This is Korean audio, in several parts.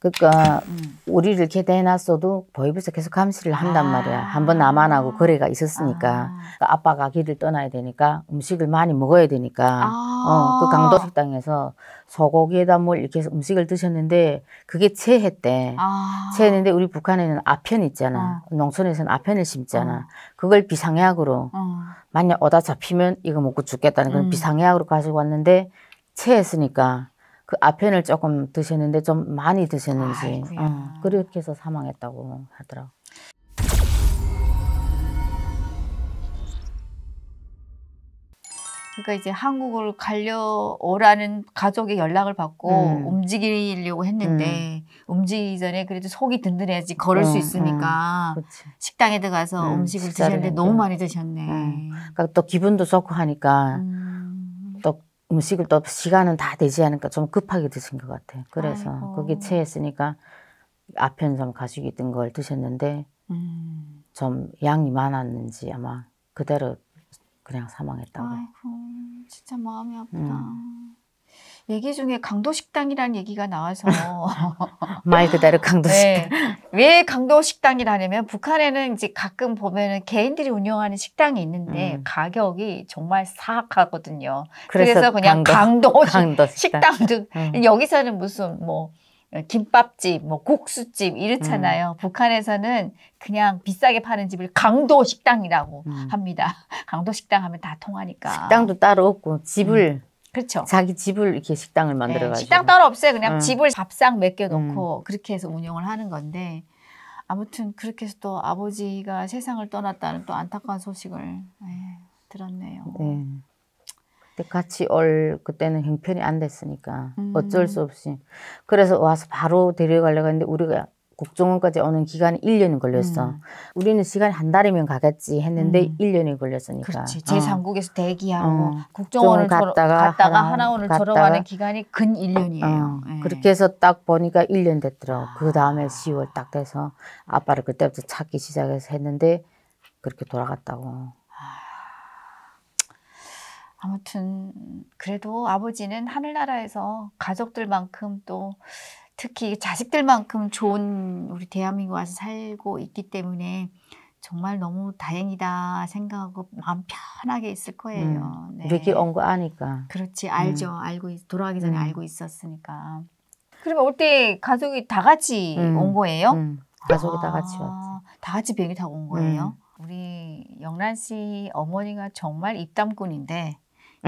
그러니까 음. 우리를 이렇게 대놨어도 보이부서 계속 감시를 한단 아. 말이야. 한 번 나만 하고 거래가 있었으니까 아. 그러니까 빠가 길을 떠나야 되니까 음식을 많이 먹어야 되니까 아. 어, 그 강도 식당에서 소고기에다 뭘 이렇게 해서 음식을 드셨는데 그게 체했대. 아. 체했는데 우리 북한에는 아편 있잖아. 아. 농촌에서는 아편을 심잖아. 어. 그걸 비상약으로 어. 만약 오다 잡히면 이거 먹고 죽겠다는 그런 음. 비상약으로 가지고 왔는데 체했으니까 그 아편을 조금 드셨는데 좀 많이 드셨는지 아, 어, 그렇게 해서 사망했다고 하더라 그러니까 이제 한국을 갈려오라는 가족의 연락을 받고 음. 움직이려고 했는데 음. 움직이기 전에 그래도 속이 든든해야지 걸을 음, 수 있으니까 음. 식당에 들어가서 음, 식을 드셨는데 너무 많이 드셨네. 음. 그러니까 또 기분도 좋고 하니까 음. 음식을 또 시간은 다 되지 않을까좀 급하게 드신 것 같아요. 그래서 아이고. 거기 체했으니까 아편성 가시기 뜬걸 드셨는데 음. 좀 양이 많았는지 아마 그대로 그냥 사망했다고. 아이고 진짜 마음이 아프다. 음. 얘기 중에 강도 식당이라는 얘기가 나와서 말 그대로 강도 식당. 네. 왜 강도 식당이라냐면 북한에는 이제 가끔 보면은 개인들이 운영하는 식당이 있는데 음. 가격이 정말 사악하거든요. 그래서, 그래서 그냥 강도, 강도 식당. 등 음. 여기서는 무슨 뭐 김밥집, 뭐 국수집 이렇잖아요. 음. 북한에서는 그냥 비싸게 파는 집을 강도 식당이라고 음. 합니다. 강도 식당 하면 다 통하니까. 식당도 따로 없고 집을 음. 그렇죠. 자기 집을 이렇게 식당을 네, 만들어가지고. 네, 식당 따로 없어요. 그냥 음. 집을 밥상 몇개 놓고 음. 그렇게 해서 운영을 하는 건데 아무튼 그렇게 해서 또 아버지가 세상을 떠났다는 또 안타까운 소식을 에 네, 들었네요. 네. 근데 같이 올 그때는 형편이 안 됐으니까 음. 어쩔 수 없이 그래서 와서 바로 데려가려고 했는데 우리가 국정원까지 오는 기간이 1년이 걸렸어. 음. 우리는 시간이 한 달이면 가겠지 했는데 음. 1년이 걸렸으니까. 그렇지. 제3국에서 어. 대기하고 어. 국정원을 갔다가, 갔다가 하나원을 갔다가 졸업하는 기간이 근 1년이에요. 어. 예. 그렇게 해서 딱 보니까 1년 됐더라고. 아. 그 다음에 10월 딱 돼서 아빠를 그때부터 찾기 시작해서 했는데 그렇게 돌아갔다고. 아. 아무튼 그래도 아버지는 하늘나라에서 가족들만큼 또 특히 자식들만큼 좋은 우리 대한민국 와서 살고 있기 때문에 정말 너무 다행이다 생각하고 마음 편하게 있을 거예요. 음, 네. 온거 아니까. 그렇지 알죠. 음. 알고 돌아가기 전에 음. 알고 있었으니까. 그러올때 가족이 다 같이 음, 온 거예요? 음. 가족이 아, 다 같이 아, 왔지. 다 같이 비행기 타고 온 거예요? 음. 우리 영란 씨 어머니가 정말 입담꾼인데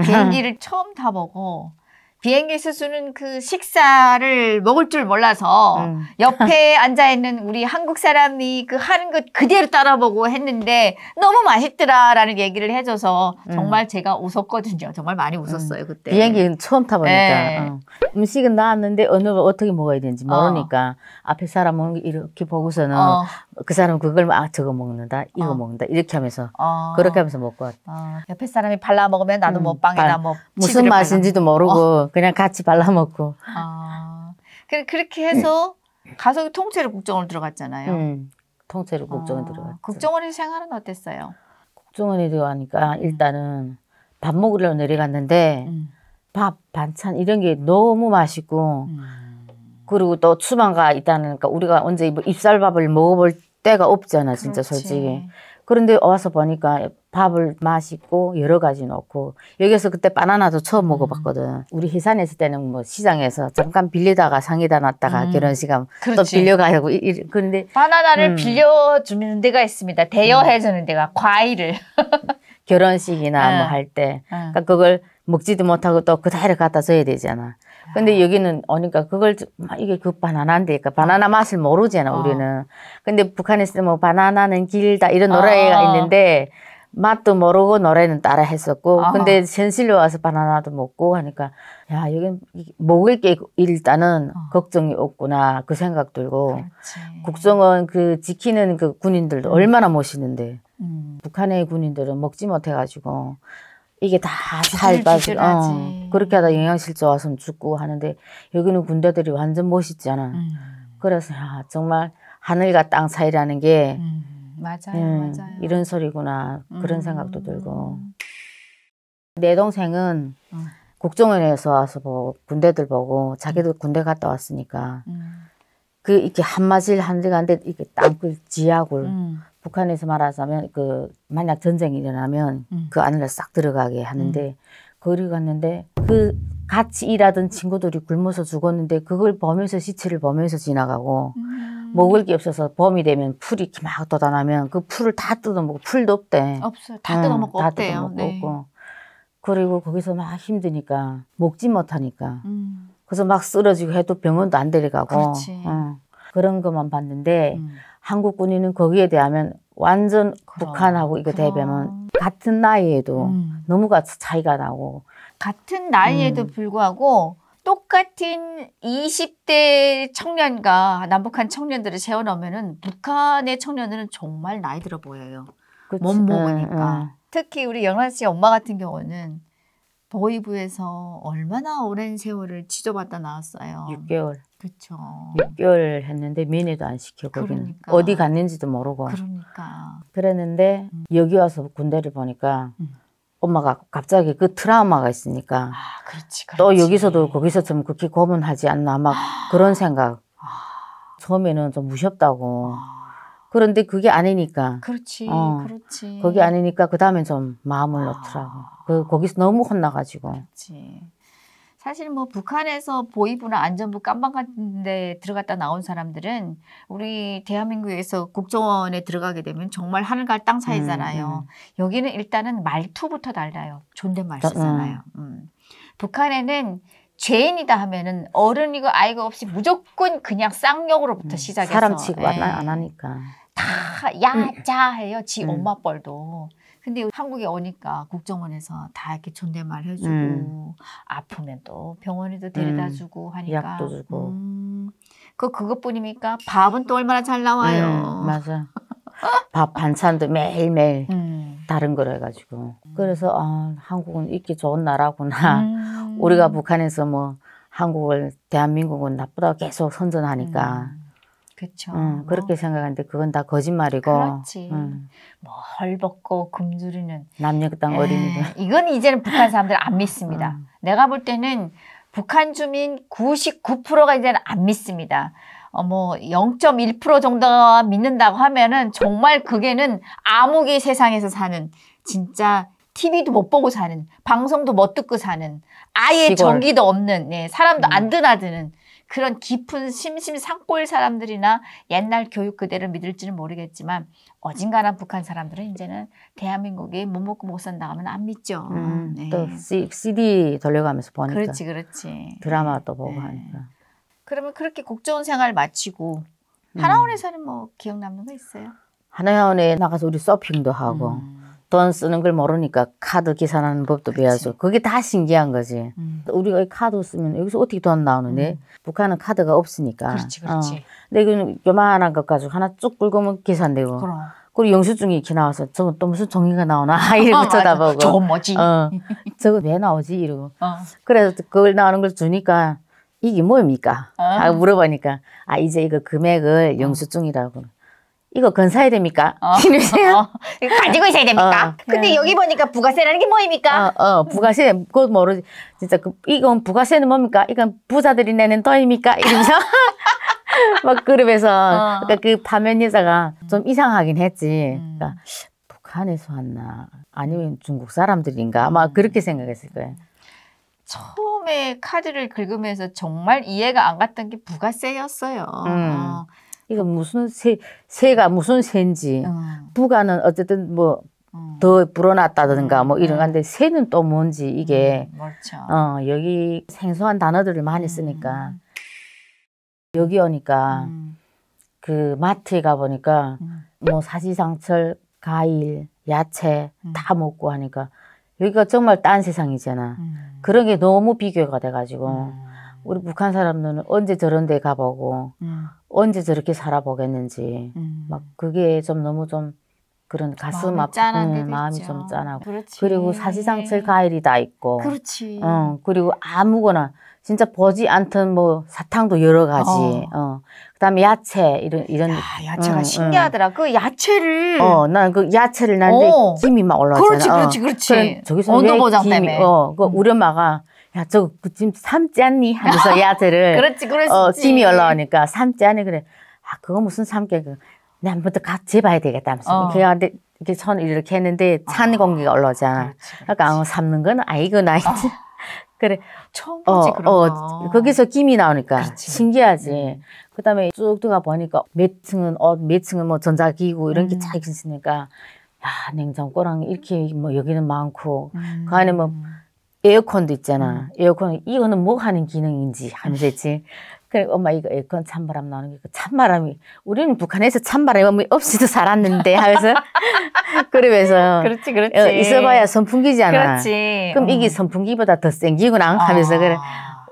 비행기를 처음 타보고 비행기 수수는 그 식사를 먹을 줄 몰라서 음. 옆에 앉아 있는 우리 한국 사람이 그 하는 것 그대로 따라보고 했는데 너무 맛있더라라는 얘기를 해줘서 음. 정말 음. 제가 웃었거든요. 정말 많이 음. 웃었어요 음. 그때. 비행기는 처음 타보니까 네. 어. 음식은 나왔는데 어느 어떻게 먹어야 되는지 어. 모르니까 어. 앞에 사람 먹는 이렇게 보고서는 어. 그 사람 그걸 아 저거 먹는다 이거 어. 먹는다 이렇게 하면서 어. 그렇게 하면서 먹고 왔다. 옆에 사람이 발라 먹으면 나도 뭐빵이나뭐 음. 무슨 맛인지도 모르고. 그냥 같이 발라먹고. 아, 그래, 그렇게 해서 음. 가서 통째로 국정원 들어갔잖아요. 음, 통째로 국정원 아, 어, 들어갔죠. 국정원의 생활은 어땠어요? 국정원에 들어가니까 음. 일단은 밥먹으려고 내려갔는데 음. 밥 반찬 이런 게 너무 맛있고 음. 그리고 또 추방가 있다니까 그러니까 우리가 언제 뭐 입살밥을 먹어볼 때가 없잖아 진짜 그렇지. 솔직히 그런데 와서 보니까 밥을 맛있고 여러 가지 넣고 여기서 그때 바나나도 처음 음. 먹어봤거든. 우리 해산했을 때는 뭐 시장에서 잠깐 빌리다가 상에다 놨다가 음. 결혼식 하면 또 빌려가고 이- 이- 그런데 바나나를 음. 빌려주는 데가 있습니다. 대여해주는 데가 과일을. 결혼식이나 네. 뭐 뭐할때 그러니까 그걸 먹지도 못하고 또 그대로 갖다 줘야 되잖아. 근데 여기는 오니까 그걸 이게 그 바나나인데니까 그러니까 바나나 맛을 모르잖아 어. 우리는. 어. 근데 북한에서 뭐 바나나는 길다 이런 노래가 어. 있는데 맛도 모르고 노래는 따라 했었고 어. 근데 현실로 와서 바나나도 먹고 하니까 야 여긴 먹을 게 일단은 어. 걱정이 없구나 그 생각 들고 국정원 그 지키는 그 군인들도 음. 얼마나 멋있는데 음. 북한의 군인들은 먹지 못해가지고 이게 다 살 빠지고 어, 그렇게 하다 영양실조 와서 죽고 하는데 여기는 군대들이 완전 멋있잖아. 음. 그래서 야, 정말 하늘과 땅 사이라는 게 음. 맞아요, 음, 맞아요. 이런 소리구나 그런 음. 생각도 들고 내 동생은 어. 국정원에서 와서 뭐 군대들 보고 자기도 음. 군대 갔다 왔으니까 음. 그 이렇게 한마질 한들 간데 이게 땅굴 지하굴 북한에서 말하자면 그 만약 전쟁이 일어나면 음. 그 안으로 싹 들어가게 하는데 음. 거기 갔는데 그 같이 일하던 친구들이 굶어서 죽었는데 그걸 보면서 시체를 보면서 지나가고 음. 먹을 게 없어서 봄이 되면 풀이 막 돋아나면 그 풀을 다 뜯어먹고 풀도 없대. 없어요. 다 응, 뜯어먹고 다 없대요. 뜯어먹고 네. 없고. 그리고 거기서 막 힘드니까 먹지 못하니까 음. 그래서 막 쓰러지고 해도 병원도 안 데려가고 응. 그런 것만 봤는데 음. 한국 군인은 거기에 대하면 완전 그럼, 북한하고 이거 그럼. 대비하면 같은 나이에도 음. 너무 차이가 나고 같은 나이에도 음. 불구하고 똑같은 20대 청년과 남북한 청년들을 세워놓으면은 북한의 청년들은 정말 나이 들어 보여요. 못 네, 먹으니까. 응, 네. 응. 특히 우리 영란 씨 엄마 같은 경우는 보이부에서 얼마나 오랜 세월을 지도받다 나왔어요. 6개월. 그렇죠. 6개월 했는데 면회도 안 시켜 거기는. 그러니까. 어디 갔는지도 모르고. 그러니까. 그랬는데 음. 여기 와서 군대를 보니까 음. 엄마가 갑자기 그 트라우마가 있으니까 아, 그렇지, 그렇지. 또 여기서도 거기서좀 극히 고문하지 않나 막 그런 아. 생각. 아. 처음에는 좀 무섭다고. 아. 그런데 그게 아니니까. 그렇지, 어, 그렇지. 그게 아니니까 그다음에좀 마음을 아. 놓더라고. 그 거기서 너무 혼나가지고. 그렇지. 사실 뭐 북한에서 보이부나 안전부 깜방 같은데 들어갔다 나온 사람들은 우리 대한민국에서 국정원에 들어가게 되면 정말 하늘과 땅 사이잖아요. 음, 음. 여기는 일단은 말투부터 달라요. 존댓말 쓰잖아요. 음. 음. 북한에는 죄인이다 하면은 어른이고 아이가 없이 무조건 그냥 쌍욕으로부터 음, 시작해서 사람 취급 예. 안 하니까. 다 야자 해요. 지 엄마 뻘도. 근데 한국에 오니까 국정원에서 다 이렇게 존댓말 해주고 음. 아프면 또 병원에도 데려다 주고 하니까 약도 주고 음. 그 그것뿐입니까 밥은 또 얼마나 잘 나와요 맞아 밥 반찬도 매일매일 음. 다른 거 해가지고 음. 그래서 아 한국은 있기 좋은 나라구나 음. 우리가 북한에서 뭐 한국을 대한민국은 나쁘다고 계속 선전하니까 그렇죠. 응, 그렇게 생각하는데 그건 다 거짓말이고. 그렇지. 응. 벌벗고 금주리는 남녀땅 어린이들. 이건 이제는 북한 사람들 안 믿습니다. 응. 내가 볼 때는 북한 주민 99%가 이제는 안 믿습니다. 어, 뭐, 0.1% 정도가 믿는다고 하면은 정말 그게는 암흑의 세상에서 사는 진짜 TV도 못 보고 사는, 방송도 못 듣고 사는, 아예 시골. 전기도 없는, 네, 사람도 음. 안 드나드는 그런 깊은 심심 상골 사람들이나 옛날 교육 그대로 믿을지는 모르겠지만 어진간한 북한 사람들은 이제는 대한민국이 못 먹고 못 산다 하면 안 믿죠. 음, 네. 또 C, CD 돌려가면서 보니까. 그렇지, 그렇지. 드라마 또 보고 네. 하니까. 그러면 그렇게 곡좋은 생활 마치고 음. 하나원에서는 뭐 기억 남는 거 있어요? 하나원에 나가서 우리 서핑도 하고 음. 돈 쓰는 걸 모르니까 카드 계산하는 법도 배워서 그게 다 신기한 거지. 음. 우리가 카드 쓰면 여기서 어떻게 돈 나오는데 음. 북한은 카드가 없으니까. 그렇지, 어. 그렇지. 어. 근데 이건 요만한 것 가지고 하나 쭉 긁으면 계산되고. 그럼. 그리고 영수증이 이렇게 나와서 저거또 무슨 종이가 나오나 이러고 어, 쳐다보고. 저건 뭐지? 어, 저거 왜 나오지? 이러고. 어. 그래서 그걸 나오는 걸 주니까 이게 뭡니까? 아, 어. 물어보니까 아 이제 이거 금액을 영수증이라고. 이거 건사야 됩니까? 어. 이세요 어. 가지고 있어야 됩니까? 어. 근데 네. 여기 보니까 부가세라는 게 뭐입니까? 어, 어. 부가세, 그거 모르지. 진짜, 그, 이건 부가세는 뭡니까? 이건 부자들이 내는 돈입니까? 이러면서. 막 그룹에서. 어. 그러니까 그 파면 여자가 좀 이상하긴 했지. 음. 그러니까 북한에서 왔나? 아니면 중국 사람들인가? 막 음. 그렇게 생각했을 거예요. 처음에 카드를 긁으면서 정말 이해가 안 갔던 게 부가세였어요. 음. 어. 이거 무슨 새, 새가 무슨 새인지, 어. 부가는 어쨌든 뭐, 어. 더 불어났다든가 어. 뭐 이런 네. 건데 새는 또 뭔지 이게 음, 그렇죠. 어 여기 생소한 단어들을 많이 쓰니까 음. 여기 오니까 음. 그 마트에 가 보니까 음. 뭐 사시상철 과일 야채 음. 다 먹고 하니까 여기가 정말 딴 세상이잖아 음. 그런 게 너무 비교가 돼가지고 우리 북한 사람들은 언제 저런 데 가보고 음. 언제 저렇게 살아보겠는지 음. 막 그게 좀 너무 좀 그런 가슴 아픈 마음이 음, 좀 짠하고 그렇지. 그리고 사실상 철가일이다 있고 그렇지. 어, 그리고 아무거나 진짜 보지 않던 뭐 사탕도 여러 가지 어, 어. 그다음에 야채 이런 이런 야, 야채가 응, 음, 음. 신기하더라 응. 그 야채를 어난 그 야채를 나는데 어. 김이 막 올라오잖아 그렇지 그렇지 어. 그렇지 저기서 왜 김이 때문에. 어, 그 우리 엄마가 야, 저 그, 지금 삶지 않니? 하면서 야채를. 그렇지, 그렇지. 어, 심이 올라오니까 삼지 않니? 그래. 아, 그거 무슨 삼삶 그, 내 한번 더 같이 봐야 되겠다 하면서. 어. 걔한테 이렇게 손 이렇게 했는데 찬 아, 그러니까 어. 공기가 올라오잖아. 그러니까 어, 삶는 건 아이구나. 어. 그래. 처음 지 어, 그런 어, 거기서 김이 나오니까 그렇지. 신기하지. 음. 그 다음에 쭉 들어가 보니까 몇 층은 옷, 어, 몇 층은 뭐 전자기구 이런 음. 게쫙 있으니까 야, 냉장고랑 이렇게 뭐 여기는 많고 음. 그 안에 뭐 에어컨도 있잖아. 음. 에어컨 이거는 뭐 하는 기능인지 하면서 했지. 그래 엄마 이거 에어컨 찬바람 나오는 게 그 찬바람이 우리는 북한에서 찬바람이 뭐 없이도 살았는데 하면서 그러면서 그렇지 그렇지 어, 있어봐야 선풍기잖아. 그렇지. 그럼 음. 이게 어. 선풍기보다 더센 기구나 아. 하면서 아. 그래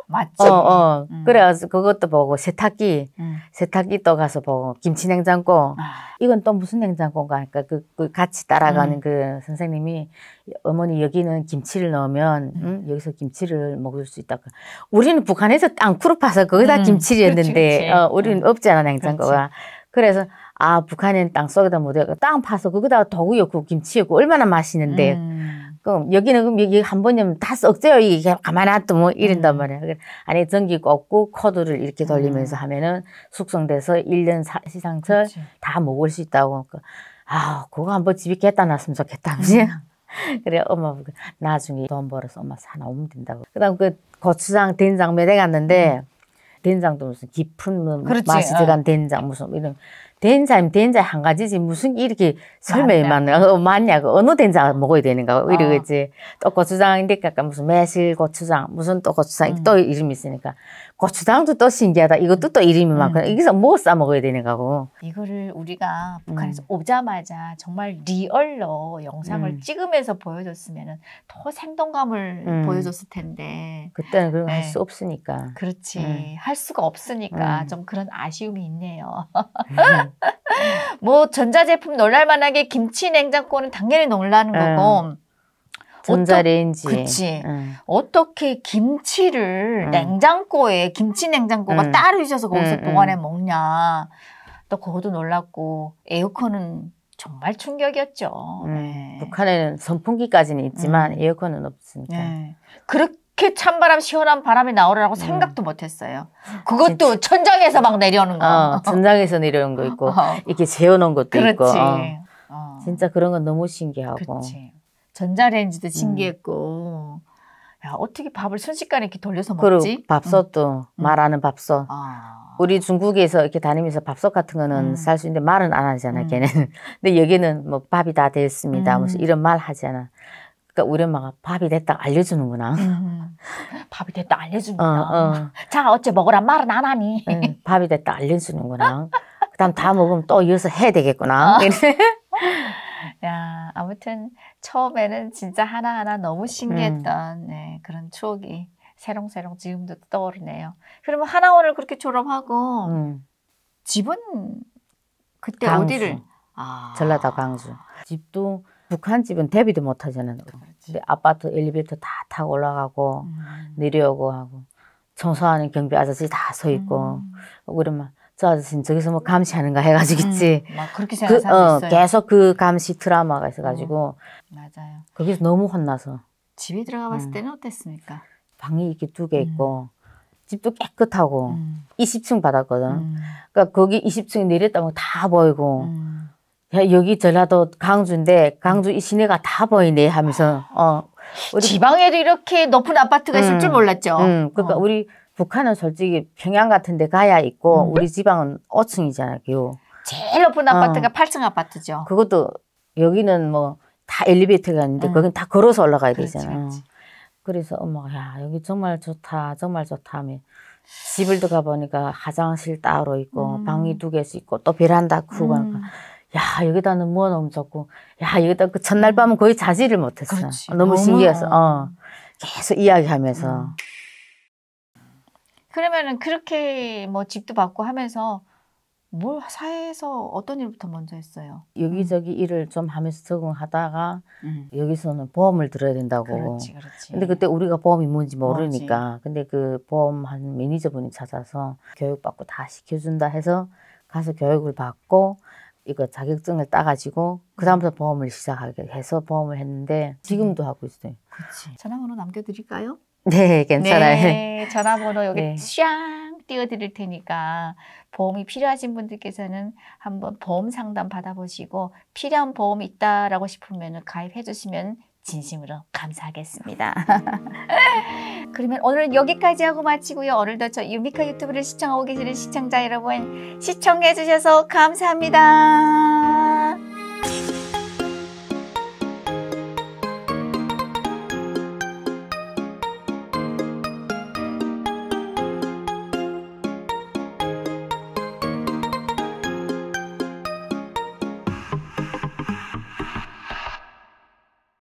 맞지. 어, 어. 음. 그래가지고 그것도 보고 세탁기, 음. 세탁기또 가서 보고 김치 냉장고. 아. 이건 또 무슨 냉장고인가? 그러니까 그, 그 같이 따라가는 음. 그 선생님이 어머니 여기는 김치를 넣으면 음. 응? 여기서 김치를 먹을 수 있다. 우리는 북한에서 땅쿠로 파서 거기다 음. 김치를 했는데 어, 우리는 음. 없잖아 냉장고가. 그렇지. 그래서 아 북한에는 땅 속에다 못 해가 땅 파서 거기다가 더구였고 김치였고 얼마나 맛있는데. 그럼 여기는 그럼 여기 한 번이면 다 썩져요. 이게 가만놔두면 뭐 이런단 음. 말이야. 안에 전기 꽂고 코드를 이렇게 음. 돌리면서 음. 하면은 숙성돼서 1년 사, 시상철 그치. 다 먹을 수 있다고. 그러니까 아, 그거 한 번 집에 갖다 놨으면 좋겠다. 음. 그래 엄마 나중에 돈 벌어서 엄마 사나 오면 된다고. 그다음 그 고추장 된장 매대 갔는데 음. 된장도 무슨 깊은 뭐 맛이 들어간 어. 된장 무슨 뭐 이런 된장이 된장 한 가지지 무슨 이렇게 설명만 어, 맞냐고 어느 된장 먹어야 되는가 어. 이러겠지 또 고추장인데 약간 무슨 매실 고추장 무슨 또 고추장 음. 또 이름이 있으니까 고추장도 또 신기하다. 이것도 또 이름이 막 음. 여기서 뭐 싸먹어야 되는 가고. 이거를 우리가 북한에서 음. 오자마자 정말 리얼로 영상을 음. 찍으면서 보여줬으면 더 생동감을 음. 보여줬을 텐데. 그때는 그런 네. 할수 없으니까. 그렇지. 음. 할 수가 없으니까 음. 좀 그런 아쉬움이 있네요. 음. 뭐 전자제품 놀랄 만하게 김치 냉장고는 당연히 놀라는 거고 전자레인지. 그치. 응. 어떻게 김치를 응. 냉장고에 김치 냉장고가 응. 따로 있어서 거기서 보관해 먹냐. 또 그것도 놀랐고 에어컨은 정말 충격이었죠. 네. 북한에는 선풍기까지는 있지만 에어컨은 없으니까. 네. 그렇게 찬바람 시원한 바람이 나오라고 생각도 못했어요. 그것도 진짜. 천장에서 막 내려오는 거. 어, 천장에서 내려오는 거 있고 어. 이렇게 재워놓은 것도 그렇지. 있고. 어. 어. 진짜 그런 건 너무 신기하고. 그치. 전자레인지도 음. 신기했고. 야, 어떻게 밥을 순식간에 이렇게 돌려서 먹지? 밥솥도 응. 말하는 밥솥. 아. 우리 중국에서 이렇게 다니면서 밥솥 같은 거는 음. 살수 있는데 말은 안 하잖아, 음. 걔는. 근데 여기는 뭐 밥이 다 됐습니다. 뭐 음. 무슨 이런 말 하잖아. 그러니까 우리 엄마가 밥이 됐다 알려주는구나. 음. 음. 밥이 됐다 알려주는구나. 어, 어. 자, 어째 먹으란 말은 안 하니. 밥이 됐다 알려주는구나. 그다음 다 먹으면 또 이어서 해야 되겠구나. 어. 야, 아무튼 처음에는 진짜 하나하나 너무 음. 신기했던 음. 네, 그런 추억이 새롱새롱 지금도 떠오르네요. 그러면 하나원을 그렇게 졸업하고 음. 집은 그때 강수. 어디를? 아. 전라도 광주 집도 북한 집은 대비도 못 하잖아요. 근데 아파트 엘리베이터 다 타고 올라가고 음. 내려오고 하고 청소하는 경비 아저씨 다 서 있고 음. 그러면 저아저씨 저기서 뭐 감시하는가 해가지고 있지. 음, 막 그렇게 생각하는 그, 어, 있어요. 계속 그 감시 드라마가 있어가지고. 음, 맞아요. 거기서 너무 혼나서. 집에 들어가 봤을 음. 때는 어땠습니까? 방이 이렇게 두 개 있고 음. 집도 깨끗하고 20층 음. 받았거든. 음. 그러니까 거기 20층 내렸다면 다 보이고 야, 여기 전라도 강주인데 강주 이 시내가 다 보이네 하면서 아. 어. 우리 지방에도 이렇게 높은 아파트가 있을 줄 몰랐죠. 그러니까 어. 우리 북한은 솔직히 평양 같은 데 가야 있고 음. 우리 지방은 5층이잖아요. 겨 제일 높은 어. 아파트가 어. 8층 아파트죠. 그것도 여기는 뭐 다 엘리베이터가 있는데 음. 거긴 다 걸어서 올라가야 그렇지, 되잖아요. 그렇지. 그래서 엄마야 여기 정말 좋다 정말 좋다 하면 집을 들어가 보니까 화장실 따로 있고 음. 방이 두 개씩 있고 또 베란다 크고 음. 야 여기다 는 뭐너무 좋고 야 여기다 그 전날 밤은 거의 자지를 못했어 너무, 너무 신기해서 어. 음. 계속 이야기하면서 음. 그러면은 그렇게 뭐 집도 받고 하면서 뭘 사회에서 어떤 일부터 먼저 했어요? 여기저기 음. 일을 좀 하면서 적응하다가 음. 여기서는 보험을 들어야 된다고. 그렇지, 그렇지. 근데 그때 우리가 보험이 뭔지 모르니까. 뭐지? 근데 그 보험 한 매니저분이 찾아서 교육받고 다 시켜준다 해서 가서 교육을 받고 이거 자격증을 따가지고 그다음부터 음. 보험을 시작하게 해서 보험을 했는데 지금도 네. 하고 있어요. 그렇지. 전화번호 남겨드릴까요? 네, 괜찮아요. 네, 전화번호 여기 네. 샹 띄워드릴 테니까 보험이 필요하신 분들께서는 한번 보험 상담 받아보시고 필요한 보험 있다라고 싶으면 가입해 주시면 진심으로 감사하겠습니다. 그러면 오늘 은 여기까지 하고 마치고요. 오늘도 저 유미카 유튜브를 시청하고 계시는 시청자 여러분 시청해 주셔서 감사합니다.